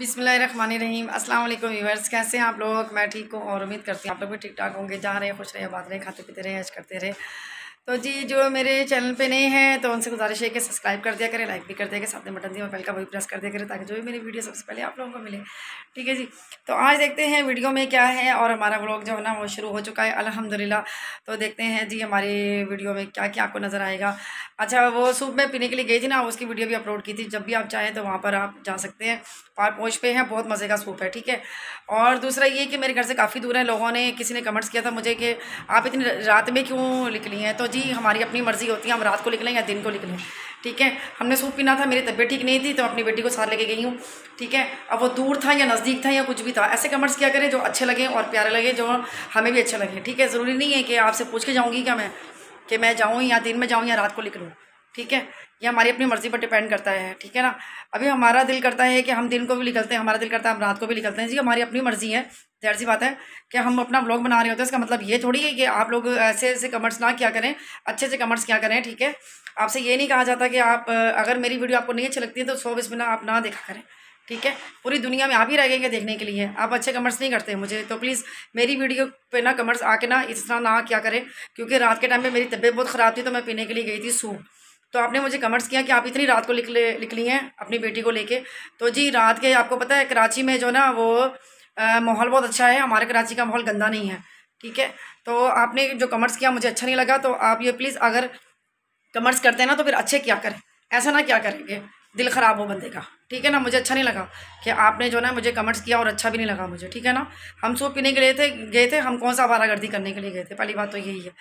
बिसमीम अस्सलाम वालेकुम व्यूवर्स कैसे हैं आप लोग मैं ठीक हूँ और उम्मीद करती हूँ आप लोग भी ठीक ठाक होंगे जा रहे हैं खुश रहे बात रहे खाते पीते रहे ऐश करते रहे तो जी जो मेरे चैनल पे नए हैं तो उनसे गुजारिश है कि सब्सक्राइब कर दिया करें लाइक भी कर दिया करें साथ में बटन दिया बेल का वही प्रेस कर दिया करें ताकि जो भी मेरी वीडियो सबसे पहले आप लोगों को मिले ठीक है जी तो आज देखते हैं वीडियो में क्या है और हमारा व्लॉग जो है ना वो शुरू हो चुका है अलहमदिल्ला तो देखते हैं जी हमारे वीडियो में क्या क्या आपको नज़र आएगा अच्छा वो सूप में पीने के लिए गई थी ना उसकी वीडियो भी अपलोड की थी जब भी आप चाहें तो वहाँ पर आप जा सकते हैं पार पहुँच पे हैं बहुत मज़े का सूप है ठीक है और दूसरा ये कि मेरे घर से काफ़ी दूर है लोगों ने किसी ने कमेंट्स किया था मुझे कि आप इतनी रात में क्यों निकली हैं तो जी जी हमारी अपनी मर्ज़ी होती है हम रात को निकलें या दिन को निकलें ठीक है हमने सूप पीना था मेरी तबीयत ठीक नहीं थी तो अपनी बेटी को साथ लेके गई हूँ ठीक है अब वो दूर था या नज़दीक था या कुछ भी था ऐसे कमेंट्स क्या करें जो अच्छे लगें और प्यारे लगें जो हमें भी अच्छे लगें ठीक है ज़रूरी नहीं है कि आपसे पूछ के जाऊँगी क्या मैं कि मैं जाऊँ या दिन में जाऊँ या रात को निकलूँ ठीक है ये हमारी अपनी मर्ज़ी पर डिपेंड करता है ठीक है ना अभी हमारा दिल करता है कि हम दिन को भी निकलते हैं हमारा दिल करता है हम रात को भी निकलते हैं जी हमारी अपनी मर्ज़ी है जहर सी बात है कि हम अपना ब्लॉग बना रहे होते हैं इसका मतलब ये थोड़ी है कि आप लोग ऐसे ऐसे कमेंट्स ना क्या करें अच्छे से कमेंट्स क्या करें ठीक है आपसे ये नहीं कहा जाता कि आप अगर मेरी वीडियो आपको नहीं अच्छी लगती है तो सौ बिस्मिल्ला आप ना देखा करें ठीक है पूरी दुनिया में आप ही रह गएंगे देखने के लिए आप अच्छे कमेंट्स नहीं करते मुझे तो प्लीज़ मेरी वीडियो पे ना कमेंट्स आके ना इस तरह ना क्या करें क्योंकि रात के टाइम में मेरी तबीयत बहुत ख़राब थी तो मैं पीने के लिए गई थी सूप तो आपने मुझे कमेंट्स किया कि आप इतनी रात को लिख ले लिख ली हैं अपनी बेटी को लेके तो जी रात के आपको पता है कराची में जो ना वो माहौल बहुत अच्छा है हमारे कराची का माहौल गंदा नहीं है ठीक है तो आपने जो कमेंट्स किया मुझे अच्छा नहीं लगा तो आप ये प्लीज़ अगर कमेंट्स करते हैं ना तो फिर अच्छे क्या करें ऐसा ना क्या करेंगे दिल ख़राब हो बंदे का ठीक है ना मुझे अच्छा नहीं लगा कि आपने जो ना मुझे कमेंट्स किया और अच्छा भी नहीं लगा मुझे ठीक है ना हम सूप पीने के लिए थे गए थे हम कौन सा गर्दी करने के लिए गए थे पहली बात तो यही है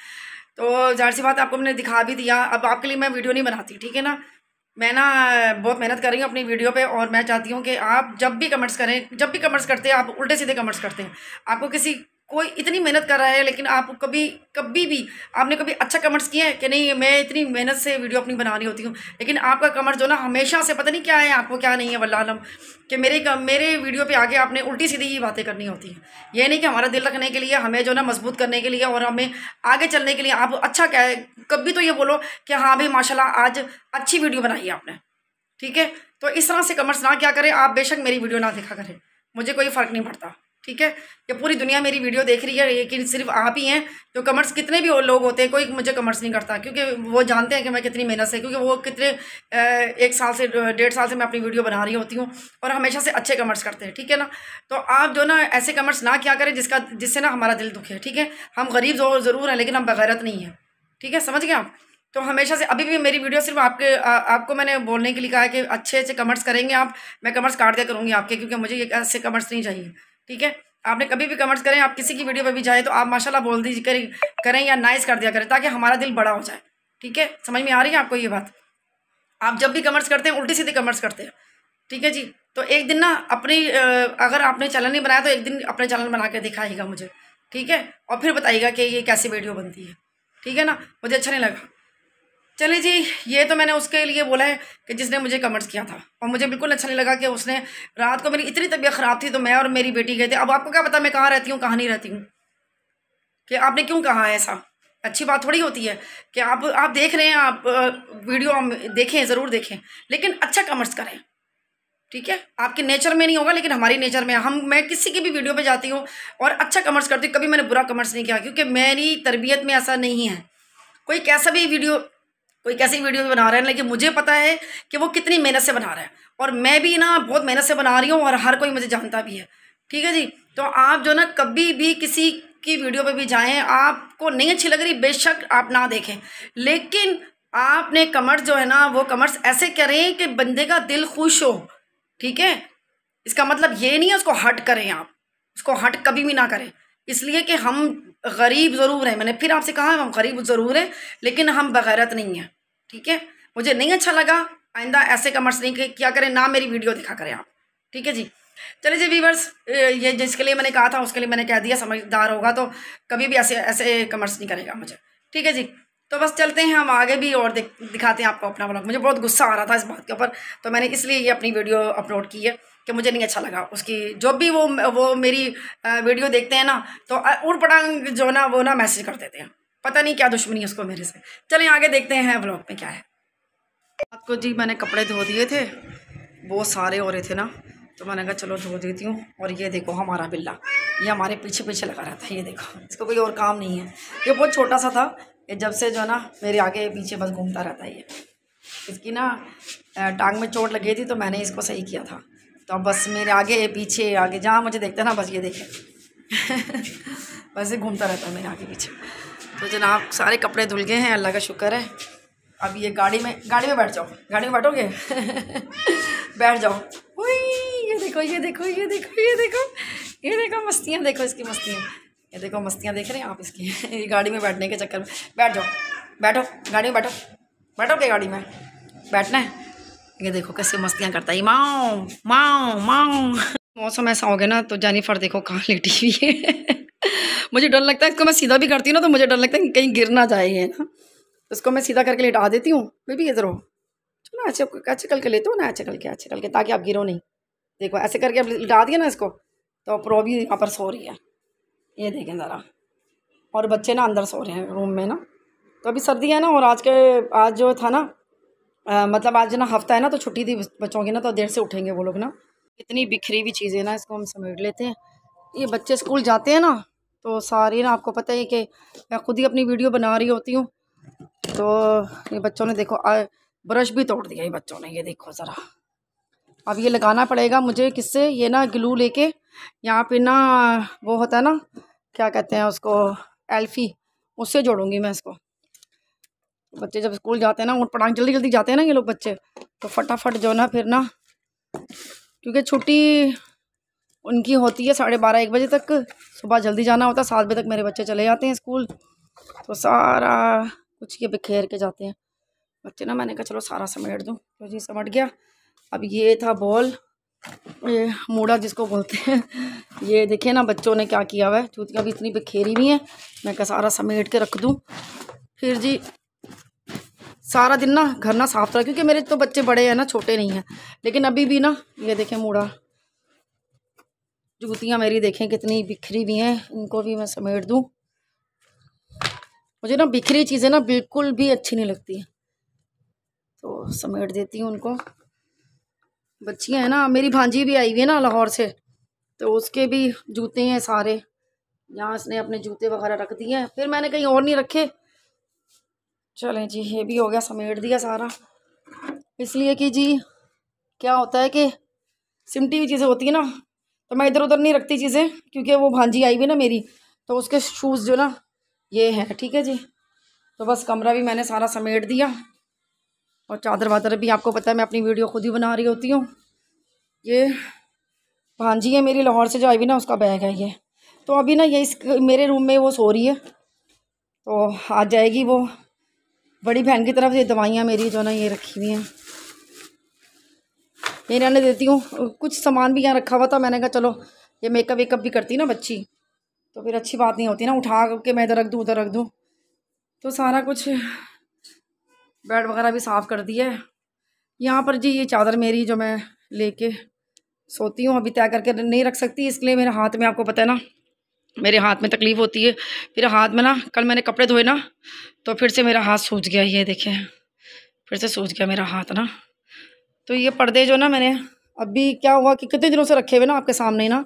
तो जाहिर सी बात आपको मैंने दिखा भी दिया अब आपके लिए मैं वीडियो नहीं बनाती ठीक है ना मैं ना बहुत मेहनत कर रही हूँ अपनी वीडियो पे और मैं चाहती हूँ कि आप जब भी कमेंट्स करें जब भी कमेंट्स करते हैं आप उल्टे सीधे कमेंट्स करते हैं आपको किसी कोई इतनी मेहनत कर रहा है लेकिन आप कभी कभी भी आपने कभी अच्छा कमेंट्स किए हैं कि नहीं मैं इतनी मेहनत से वीडियो अपनी बना रही होती हूँ लेकिन आपका कमेंट जो ना हमेशा से पता नहीं क्या है आपको क्या नहीं है वल्लाम कि मेरे मेरे वीडियो पे आगे आपने उल्टी सीधी ही बातें करनी होती हैं ये नहीं कि हमारा दिल रखने के लिए हमें जो ना मजबूत करने के लिए और हमें आगे चलने के लिए आप अच्छा क्या है कभी तो ये बोलो कि हाँ भाई माशाला आज अच्छी वीडियो बनाई है आपने ठीक है तो इस तरह से कमेंट्स ना क्या करें आप बेशक मेरी वीडियो ना देखा करें मुझे कोई फ़र्क नहीं पड़ता ठीक है कि पूरी दुनिया मेरी वीडियो देख रही है लेकिन सिर्फ आप ही हैं जो कमर्स कितने भी लोग होते हैं कोई मुझे कमर्स नहीं करता क्योंकि वो जानते हैं कि मैं कितनी मेहनत से क्योंकि वो कितने एक साल से डेढ़ साल से मैं अपनी वीडियो बना रही होती हूँ और हमेशा से अच्छे कमर्स करते हैं ठीक है ना तो आप जो ना ऐसे कमर्स ना क्या करें जिसका जिससे ना हमारा दिल दुखे ठीक है हम गरीब ज़रूर हैं लेकिन हम बगैरत नहीं हैं ठीक है समझ गए आप तो हमेशा से अभी भी मेरी वीडियो सिर्फ आपके आ, आपको मैंने बोलने के लिए कहा है कि अच्छे अच्छे कमर्स करेंगे आप मैं कमर्स काट दिया करूँगी आपके क्योंकि मुझे ये ऐसे कमर्स नहीं चाहिए ठीक है आपने कभी भी कमेंट्स करें आप किसी की वीडियो पर भी जाए तो आप माशाल्लाह बोल दीजिए करें करें या नाइस कर दिया करें ताकि हमारा दिल बड़ा हो जाए ठीक है समझ में आ रही है आपको ये बात आप जब भी कमेंट्स करते हैं उल्टी सीधे कमेंट्स करते हैं ठीक है जी तो एक दिन ना अपनी अगर आपने चैनल नहीं बनाया तो एक दिन अपने चैनल बना के दिखाएगा मुझे ठीक है और फिर बताइएगा कि ये कैसी वीडियो बनती है ठीक है ना मुझे अच्छा नहीं लगा चले जी ये तो मैंने उसके लिए बोला है कि जिसने मुझे कमेंट्स किया था और मुझे बिल्कुल अच्छा नहीं लगा कि उसने रात को मेरी इतनी तबीयत ख़राब थी तो मैं और मेरी बेटी गए थे अब आपको क्या पता मैं कहाँ रहती हूँ कहाँ नहीं रहती हूँ कि आपने क्यों कहा ऐसा अच्छी बात थोड़ी होती है कि आप आप देख रहे हैं आप वीडियो देखें ज़रूर देखें लेकिन अच्छा कमेंट्स करें ठीक है आपके नेचर में नहीं होगा लेकिन हमारी नेचर में हम मैं किसी की भी वीडियो पे जाती हूँ और अच्छा कमेंट्स करती हूँ कभी मैंने बुरा कमेंट्स नहीं किया क्योंकि मेरी तरबियत में ऐसा नहीं है कोई कैसा भी वीडियो कोई कैसी वीडियो बना रहे हैं लेकिन मुझे पता है कि वो कितनी मेहनत से बना रहा है और मैं भी ना बहुत मेहनत से बना रही हूँ और हर कोई मुझे जानता भी है ठीक है जी तो आप जो ना कभी भी किसी की वीडियो पे भी जाएं आपको नहीं अच्छी लग रही बेशक आप ना देखें लेकिन आपने कमर्स जो है ना वो कमर्स ऐसे करें कि बंदे का दिल खुश हो ठीक है इसका मतलब ये नहीं है उसको हट करें आप उसको हट कभी भी ना करें इसलिए कि हम गरीब ज़रूर हैं मैंने फिर आपसे कहा हम गरीब ज़रूर हैं लेकिन हम बगैरत नहीं हैं ठीक है मुझे नहीं अच्छा लगा आइंदा ऐसे कमेंट्स नहीं किया करें ना मेरी वीडियो दिखा करें आप ठीक है जी चलिए जी वीवर्स ये जिसके लिए मैंने कहा था उसके लिए मैंने कह दिया समझदार होगा तो कभी भी ऐसे ऐसे कमेंट्स नहीं करेगा मुझे ठीक है जी तो बस चलते हैं हम आगे भी और दिखाते हैं आपको अपना ब्लॉग मुझे बहुत गुस्सा आ रहा था इस बात के ऊपर तो मैंने इसलिए ये अपनी वीडियो अपलोड की है कि मुझे नहीं अच्छा लगा उसकी जो भी वो वो मेरी वीडियो देखते हैं ना तो उड़ पटांग जो ना वो ना मैसेज कर देते हैं पता नहीं क्या दुश्मनी है उसको मेरे से चलें आगे देखते हैं ब्लॉग में क्या है रात को जी मैंने कपड़े धो दिए थे बहुत सारे हो रहे थे ना तो मैंने कहा चलो धो देती हूँ और ये देखो हमारा बिल्ला ये हमारे पीछे पीछे लगा रहा था ये देखो इसको कोई और काम नहीं है ये बहुत छोटा सा था ये जब से जो है ना मेरे आगे पीछे बस घूमता रहता है ये इसकी ना टांग में चोट लगी थी तो मैंने इसको सही किया था तो अब बस मेरे आगे पीछे आगे जहाँ मुझे देखते ना बस ये देखे बस ये घूमता रहता है मेरे आगे पीछे तो जनाब सारे कपड़े धुल गए हैं अल्लाह का शुक्र है अब ये गाड़ी में गाड़ी में बैठ जाओ गाड़ी में बैठोगे बैठ जाओ वही ये देखो ये देखो ये देखो ये देखो ये देखो मस्तियाँ देखो इसकी मस्तियाँ ये देखो मस्तियाँ देख रहे हैं आप इसकी ये गाड़ी में बैठने के चक्कर में बैठ जाओ बैठो गाड़ी में बैठो बैठोगे गाड़ी में बैठना है ये देखो कैसे मस्तियाँ करता है माओ माओ माओ मौसम ऐसा हो गया ना तो जानी फर देखो कहाँ लेटी हुई है मुझे डर लगता है इसको मैं सीधा भी करती हूँ ना तो मुझे डर लगता है कहीं गिर ना जाए है ना तो इसको मैं सीधा करके लेटा देती हूँ बेबी इधर हो चलो अच्छे अच्छे कल के लेते हो ना अच्छे कल के अच्छे कल के ताकि आप गिरो नहीं देखो ऐसे करके आप लिटा दिए ना इसको तो प्रो भी यहाँ पर सो रही है ये देखें ज़रा और बच्चे ना अंदर सो रहे हैं रूम में ना तो अभी सर्दी है ना और आज के आज जो था ना आ, मतलब आज ना हफ्ता है ना तो छुट्टी थी बच्चों की ना तो देर से उठेंगे वो लोग ना इतनी बिखरी हुई चीज़ें ना इसको हम समेट लेते हैं ये बच्चे स्कूल जाते हैं ना तो सारे ना आपको पता है कि मैं ख़ुद ही अपनी वीडियो बना रही होती हूँ तो ये बच्चों ने देखो आ, ब्रश भी तोड़ दिया ये बच्चों ने ये देखो ज़रा अब ये लगाना पड़ेगा मुझे किससे ये ना ग्लू लेके यहाँ पे ना वो होता है ना क्या कहते हैं उसको एल्फ़ी उससे जोड़ूंगी मैं इसको बच्चे जब स्कूल जाते हैं ना उन पटांग जल्दी जल्दी जाते हैं ना ये लोग बच्चे तो फटाफट जो ना फिर ना क्योंकि छुट्टी उनकी होती है साढ़े बारह एक बजे तक सुबह जल्दी जाना होता है सात बजे तक मेरे बच्चे चले जाते हैं स्कूल तो सारा कुछ ये बिखेर के जाते हैं बच्चे ना मैंने कहा चलो सारा समेट दूँ तो जी समट गया अब ये था बॉल ये मूड़ा जिसको बोलते हैं ये देखिए ना बच्चों ने क्या किया हुआ है जूतियाँ भी इतनी बिखेरी हुई हैं मैं कहा सारा समेट के रख दूँ फिर जी सारा दिन ना घर ना साफ रहा क्योंकि मेरे तो बच्चे बड़े हैं ना छोटे नहीं हैं लेकिन अभी भी ना ये देखें मूड़ा जूतियाँ मेरी देखें कितनी बिखरी हुई हैं इनको भी मैं समेट दूँ मुझे ना बिखरी चीज़ें ना बिल्कुल भी अच्छी नहीं लगती तो समेट देती हूँ उनको बच्चियाँ हैं ना मेरी भांजी भी आई हुई है ना लाहौर से तो उसके भी जूते हैं सारे यहाँ इसने अपने जूते वगैरह रख दिए हैं फिर मैंने कहीं और नहीं रखे चलें जी ये भी हो गया समेट दिया सारा इसलिए कि जी क्या होता है कि सिमटी हुई चीज़ें होती है ना तो मैं इधर उधर नहीं रखती चीज़ें क्योंकि वो भांजी आई हुई ना मेरी तो उसके शूज़ जो ना ये है ठीक है जी तो बस कमरा भी मैंने सारा समेट दिया और चादर वादर भी आपको पता है मैं अपनी वीडियो खुद ही बना रही होती हूँ ये भांजी है मेरी लाहौर से जो आई हुई ना उसका बैग है ये तो अभी ना ये इस मेरे रूम में वो सो रही है तो आ जाएगी वो बड़ी बहन की तरफ ये दवाइयाँ मेरी जो ना ये रखी हुई हैं ये रहने देती हूँ कुछ सामान भी यहाँ रखा हुआ था मैंने कहा चलो ये मेकअप वेकअप भी करती ना बच्ची तो फिर अच्छी बात नहीं होती ना उठा के मैं इधर रख दूँ उधर रख दूँ तो सारा कुछ बेड वगैरह भी साफ़ कर दिया है यहाँ पर जी ये चादर मेरी जो मैं लेके सोती हूँ अभी तय करके नहीं रख सकती इसलिए मेरे हाथ में आपको पता है ना मेरे हाथ में तकलीफ़ होती है फिर हाथ में ना कल मैंने कपड़े धोए ना तो फिर से मेरा हाथ सूज गया ये देखें फिर से सूज गया मेरा हाथ ना तो ये पर्दे जो ना मैंने अभी क्या हुआ कि कितने दिनों से रखे हुए ना आपके सामने ना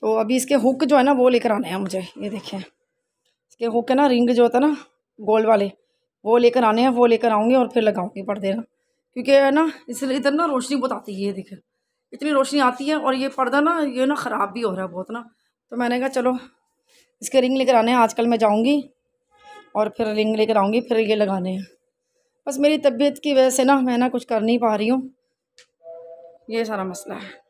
तो अभी इसके हुक जो है ना वो लेकर आने हैं मुझे ये देखें इसके हुक है ना रिंग जो होता है ना गोल वाले वो लेकर आने हैं वो लेकर आऊँगी और फिर लगाऊँगी पर्दे ना क्योंकि है ना इसलिए इधर ना रोशनी बहुत आती है ये देखें इतनी रोशनी आती है और ये पर्दा ना ये ना ख़राब भी हो रहा है बहुत ना तो मैंने कहा चलो इसके रिंग लेकर आने हैं आजकल मैं जाऊँगी और फिर रिंग लेकर आऊँगी फिर ये लगाने हैं बस मेरी तबीयत की वजह से ना मैं ना कुछ कर नहीं पा रही हूँ ये सारा मसला है